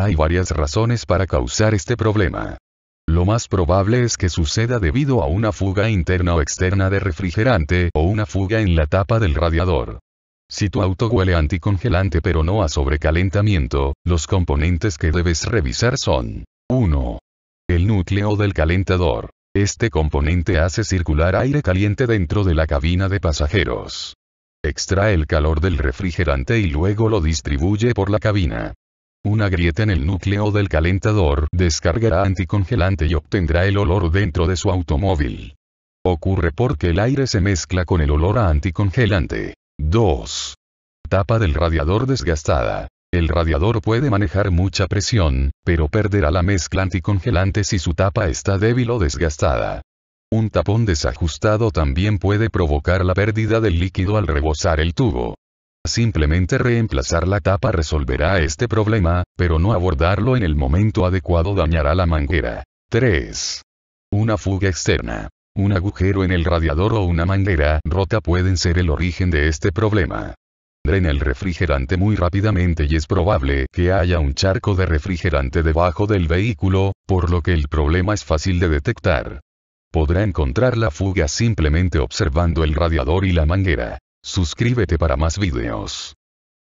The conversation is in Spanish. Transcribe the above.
Hay varias razones para causar este problema. Lo más probable es que suceda debido a una fuga interna o externa de refrigerante o una fuga en la tapa del radiador. Si tu auto huele anticongelante pero no a sobrecalentamiento, los componentes que debes revisar son 1. El núcleo del calentador. Este componente hace circular aire caliente dentro de la cabina de pasajeros. Extrae el calor del refrigerante y luego lo distribuye por la cabina. Una grieta en el núcleo del calentador descargará anticongelante y obtendrá el olor dentro de su automóvil. Ocurre porque el aire se mezcla con el olor a anticongelante. 2. Tapa del radiador desgastada. El radiador puede manejar mucha presión, pero perderá la mezcla anticongelante si su tapa está débil o desgastada. Un tapón desajustado también puede provocar la pérdida del líquido al rebosar el tubo. Simplemente reemplazar la tapa resolverá este problema, pero no abordarlo en el momento adecuado dañará la manguera. 3. Una fuga externa. Un agujero en el radiador o una manguera rota pueden ser el origen de este problema. Drena el refrigerante muy rápidamente y es probable que haya un charco de refrigerante debajo del vehículo, por lo que el problema es fácil de detectar. Podrá encontrar la fuga simplemente observando el radiador y la manguera. Suscríbete para más videos.